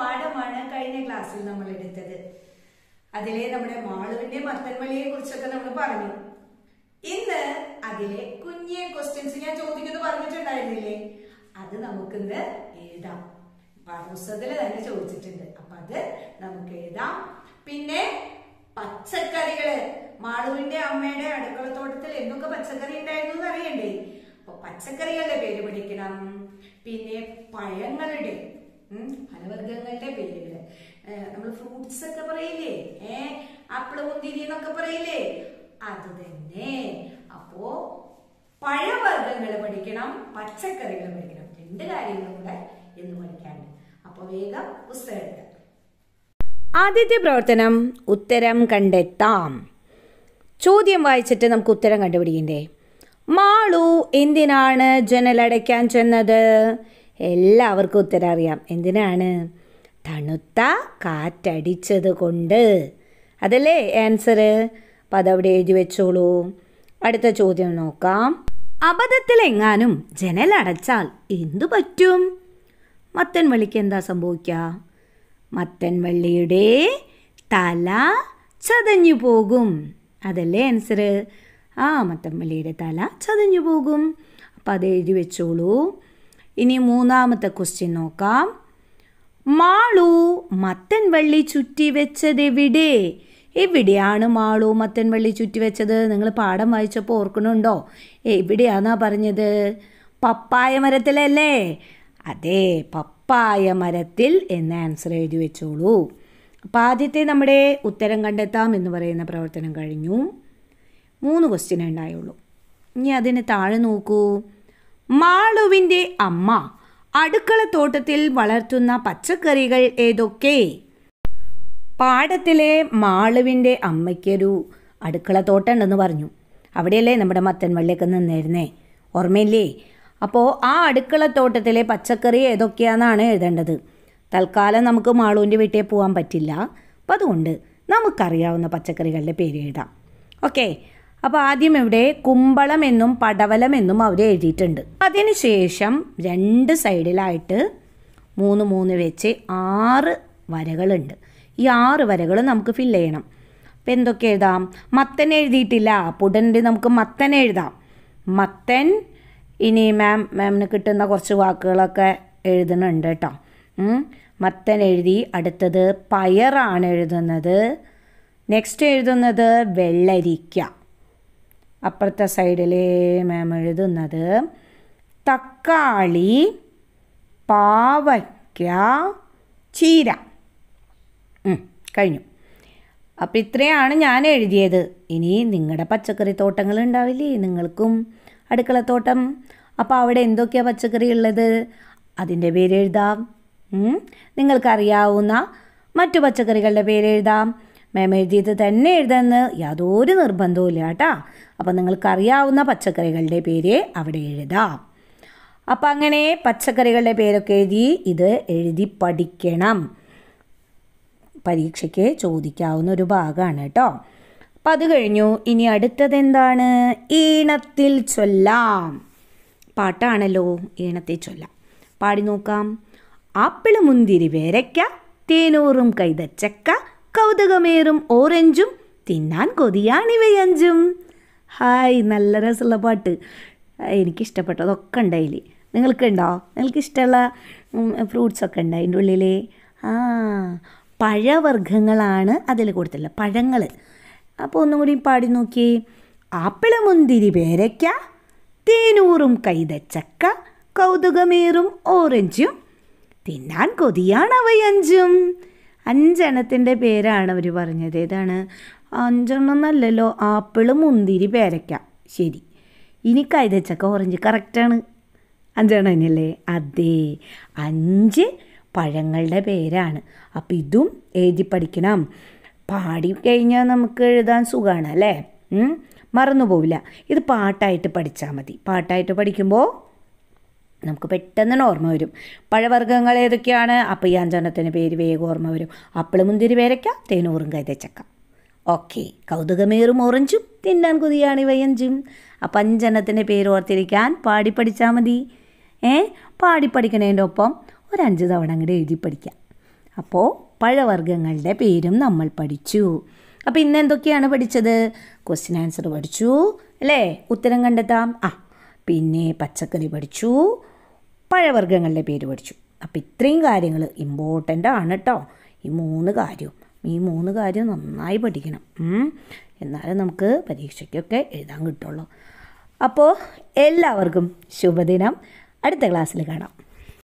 പാഠമാണ് കഴിഞ്ഞ ക്ലാസ്സിൽ നമ്മൾ എടുത്തത് അതിലെ നമ്മുടെ മാളുവിന്റെ മത്തൻമലിയെ കുറിച്ചൊക്കെ നമ്മൾ പറഞ്ഞു ഇന്ന് അതിലെ കുഞ്ഞിയെ ക്വസ്റ്റ്യൻസ് ഞാൻ ചോദിക്കുന്നത് പറഞ്ഞിട്ടുണ്ടായിരുന്നില്ലേ അത് നമുക്കിന്ന് എഴുതാം പാഠപുസ്തകത്തിൽ തന്നെ ചോദിച്ചിട്ടുണ്ട് അപ്പൊ അത് നമുക്ക് എഴുതാം പിന്നെ പച്ചക്കറികള് മാളുവിന്റെ അമ്മയുടെ അടുക്കളത്തോട്ടത്തിൽ എന്തൊക്കെ പച്ചക്കറി ഉണ്ടായിരുന്നു എന്ന് അറിയണ്ടേ അപ്പൊ പച്ചക്കറികളുടെ പേര് പഠിക്കണം പിന്നെ പഴങ്ങളുടെ ഫലവർഗങ്ങളുടെ പേരുകൾ നമ്മൾ ഫ്രൂട്ട്സ് ഒക്കെ പറയില്ലേ ഏ ആപ്പിള് മുന്തിരി എന്നൊക്കെ പറയില്ലേ അത് തന്നെ അപ്പോ പഴവർഗങ്ങൾ പഠിക്കണം പച്ചക്കറികൾ പഠിക്കണം രണ്ട് കാര്യങ്ങളും കൂടെ എന്ന് പഠിക്കാണ്ട് അപ്പൊ വേഗം പുസ്തകം ആദ്യത്തെ പ്രവർത്തനം ഉത്തരം കണ്ടെത്താം ചോദ്യം വായിച്ചിട്ട് നമുക്ക് ഉത്തരം കണ്ടുപിടിക്കണ്ടേ മാളു എന്തിനാണ് ജനലടയ്ക്കാൻ ചെന്നത് എല്ലാവർക്കും ഉത്തരം അറിയാം എന്തിനാണ് തണുത്ത കാറ്റടിച്ചത് കൊണ്ട് അതല്ലേ ആൻസർ അപ്പം അതവിടെ എഴുതി വെച്ചോളൂ അടുത്ത ചോദ്യം നോക്കാം അബദ്ധത്തിലെങ്ങാനും ജനലടച്ചാൽ എന്തു പറ്റും മത്തൻ വള്ളിക്ക് എന്താ സംഭവിക്കുക മത്തൻ വള്ളിയുടെ തല ചതഞ്ഞു പോകും അതല്ലേ ആൻസർ ആ മത്തൻ വള്ളിയുടെ തല ചതഞ്ഞു പോകും അപ്പോൾ അത് എഴുതി വെച്ചോളൂ ഇനി മൂന്നാമത്തെ ക്വസ്റ്റ്യൻ നോക്കാം മാളു മത്തൻ വള്ളി ചുറ്റി എവിടെ എവിടെയാണ് മാളു മത്തൻ വള്ളി ചുറ്റി വെച്ചത് നിങ്ങൾ പാഠം വായിച്ചപ്പോൾ ഓർക്കണുണ്ടോ എവിടെയാണെന്നാ പറഞ്ഞത് പപ്പായ മരത്തിലല്ലേ അതെ പപ്പായ മരത്തിൽ എന്ന് ആൻസർ എഴുതി വെച്ചോളൂ അപ്പോൾ ആദ്യത്തെ നമ്മുടെ ഉത്തരം കണ്ടെത്താം എന്ന് പറയുന്ന പ്രവർത്തനം കഴിഞ്ഞു മൂന്ന് ക്വസ്റ്റ്യൻ ഉണ്ടായുള്ളൂ ഇനി അതിന് താഴെ നോക്കൂ മാളുവിൻ്റെ അമ്മ അടുക്കളത്തോട്ടത്തിൽ വളർത്തുന്ന പച്ചക്കറികൾ ഏതൊക്കെ പാടത്തിലെ മാളുവിൻ്റെ അമ്മയ്ക്കൊരു അടുക്കളത്തോട്ടം ഉണ്ടെന്ന് പറഞ്ഞു അവിടെയല്ലേ നമ്മുടെ മത്തൻ വള്ളിയൊക്കെ നിന്നിരുന്നേ ഓർമ്മയില്ലേ അപ്പോൾ ആ അടുക്കളത്തോട്ടത്തിലെ പച്ചക്കറി ഏതൊക്കെയാണെന്നാണ് എഴുതേണ്ടത് തൽക്കാലം നമുക്ക് മാളുവിൻ്റെ വീട്ടിൽ പോകാൻ പറ്റില്ല അപ്പം അതുകൊണ്ട് നമുക്കറിയാവുന്ന പച്ചക്കറികളുടെ പേര് എഴുതാം ഓക്കെ അപ്പോൾ ആദ്യം ഇവിടെ കുമ്പളം എന്നും പടവലം എന്നും അവർ എഴുതിയിട്ടുണ്ട് അതിനുശേഷം രണ്ട് സൈഡിലായിട്ട് മൂന്ന് മൂന്ന് വെച്ച് ആറ് വരകളുണ്ട് ഈ ആറ് വരകൾ നമുക്ക് ഫില്ല് ചെയ്യണം അപ്പോൾ എന്തൊക്കെ എഴുതാം മത്തൻ എഴുതിയിട്ടില്ല പുടൻ്റെ നമുക്ക് മത്തൻ എഴുതാം മത്തൻ ഇനി മാം മാമിന് കിട്ടുന്ന കുറച്ച് വാക്കുകളൊക്കെ എഴുതുന്നുണ്ട് കേട്ടോ മത്തൻ എഴുതി അടുത്തത് പയറാണ് എഴുതുന്നത് നെക്സ്റ്റ് എഴുതുന്നത് വെള്ളരിക്ക അപ്പുറത്തെ സൈഡിലേ മാം എഴുതുന്നത് തക്കാളി പാവയ്ക്ക ചീര കഴിഞ്ഞു അപ്പോൾ ഇത്രയാണ് ഞാൻ എഴുതിയത് ഇനി നിങ്ങളുടെ പച്ചക്കറി തോട്ടങ്ങൾ ഉണ്ടാവില്ലേ നിങ്ങൾക്കും അടുക്കളത്തോട്ടം അപ്പോൾ അവിടെ എന്തൊക്കെയാണ് പച്ചക്കറി ഉള്ളത് അതിൻ്റെ പേര് എഴുതാം നിങ്ങൾക്കറിയാവുന്ന മറ്റു പച്ചക്കറികളുടെ പേര് എഴുതാം മാം എഴുതിയത് തന്നെ എഴുതാമെന്ന് യാതൊരു നിർബന്ധവും ഇല്ല കേട്ടോ അപ്പോൾ നിങ്ങൾക്കറിയാവുന്ന പച്ചക്കറികളുടെ പേര് അവിടെ എഴുതാം അപ്പം അങ്ങനെ പച്ചക്കറികളുടെ പേരൊക്കെ എഴുതി ഇത് എഴുതി പഠിക്കണം പരീക്ഷയ്ക്ക് ചോദിക്കാവുന്ന ഒരു ഭാഗമാണ് കേട്ടോ അപ്പം അത് കഴിഞ്ഞു ഇനി അടുത്തത് എന്താണ് ഈണത്തിൽ ചൊല്ലാം പാട്ടാണല്ലോ ഈണത്തിൽ ചൊല്ലാം പാടി നോക്കാം ആപ്പിള് മുന്തിരി വേരയ്ക്ക തേനൂറും കൈതച്ചക്ക കൗതുകമേറും ഓറഞ്ചും തിന്നാൻ കൊതിയാണിവയഞ്ചും ഹായ് നല്ല രസമുള്ള പാട്ട് എനിക്കിഷ്ടപ്പെട്ടതൊക്കെ ഉണ്ട് അതിൽ നിങ്ങൾക്കുണ്ടോ നിങ്ങൾക്ക് ഇഷ്ടമുള്ള ഫ്രൂട്ട്സൊക്കെ ഉണ്ട് അതിൻ്റെ ഉള്ളിൽ ആ പഴവർഗ്ഗങ്ങളാണ് അതിൽ കൊടുത്തിട്ടുള്ളത് പഴങ്ങൾ അപ്പോൾ ഒന്നും കൂടി പാടി നോക്കിയേ ആപ്പിള മുന്തിരി പേരയ്ക്ക തേനൂറും കൈതച്ചക്ക കൗതുകമേറും ഓറഞ്ചും തിന്നാൻ കൊതിയാണവയഞ്ചും അഞ്ചെണ്ണത്തിൻ്റെ പേരാണ് അവർ പറഞ്ഞത് ഏതാണ് അഞ്ചെണ്ണം എന്നല്ലല്ലോ ആപ്പിള് മുന്തിരി പേരയ്ക്ക ശരി ഇനി കൈതച്ചക്ക ഓറഞ്ച് കറക്റ്റാണ് അഞ്ചെണ്ണം തന്നെയല്ലേ അതെ അഞ്ച് പഴങ്ങളുടെ പേരാണ് അപ്പം ഇതും എഴുതി പഠിക്കണം പാടി കഴിഞ്ഞാൽ നമുക്ക് എഴുതാൻ സുഖമാണ് അല്ലേ മറന്നു പോവില്ല ഇത് പാട്ടായിട്ട് പഠിച്ചാൽ മതി പാട്ടായിട്ട് പഠിക്കുമ്പോൾ നമുക്ക് പെട്ടെന്ന് ഓർമ്മ വരും പഴവർഗ്ഗങ്ങൾ ഏതൊക്കെയാണ് അപ്പം ഈ അഞ്ചെണ്ണത്തിന് പേര് വേഗം ഓർമ്മ വരും അപ്പിള് മുന്തിരി പേരയ്ക്ക തേനൂറും കൈതച്ചക്ക ഓക്കെ കൗതുകമേറും ഓറഞ്ചും തിന്നാൻ കുതിയാണ് ഇവയഞ്ചും അപ്പം അഞ്ചെണ്ണത്തിൻ്റെ പേര് ഓർത്തിരിക്കാൻ പാടി പഠിച്ചാൽ മതി ഏ പാടി പഠിക്കണേൻ്റെ ഒപ്പം ഒരു അഞ്ച് തവണ അങ്ങോട്ട് എഴുതി പഠിക്കാം അപ്പോൾ പഴവർഗ്ഗങ്ങളുടെ പേരും നമ്മൾ പഠിച്ചു അപ്പോൾ ഇന്ന് എന്തൊക്കെയാണ് പഠിച്ചത് ക്വസ്റ്റ്യൻ ആൻസർ പഠിച്ചു അല്ലേ ഉത്തരം കണ്ടെത്താം ആ പിന്നെ പച്ചക്കറി പഠിച്ചു പഴവർഗ്ഗങ്ങളുടെ പേര് പഠിച്ചു അപ്പോൾ ഇത്രയും കാര്യങ്ങൾ ഇമ്പോർട്ടൻ്റ് ആണ് കേട്ടോ ഈ മൂന്ന് കാര്യവും ഈ മൂന്ന് കാര്യം നന്നായി പഠിക്കണം എന്നാലേ നമുക്ക് പരീക്ഷയ്ക്കൊക്കെ എഴുതാൻ കിട്ടുള്ളൂ അപ്പോൾ എല്ലാവർക്കും ശുഭദിനം അടുത്ത ക്ലാസ്സിൽ കാണാം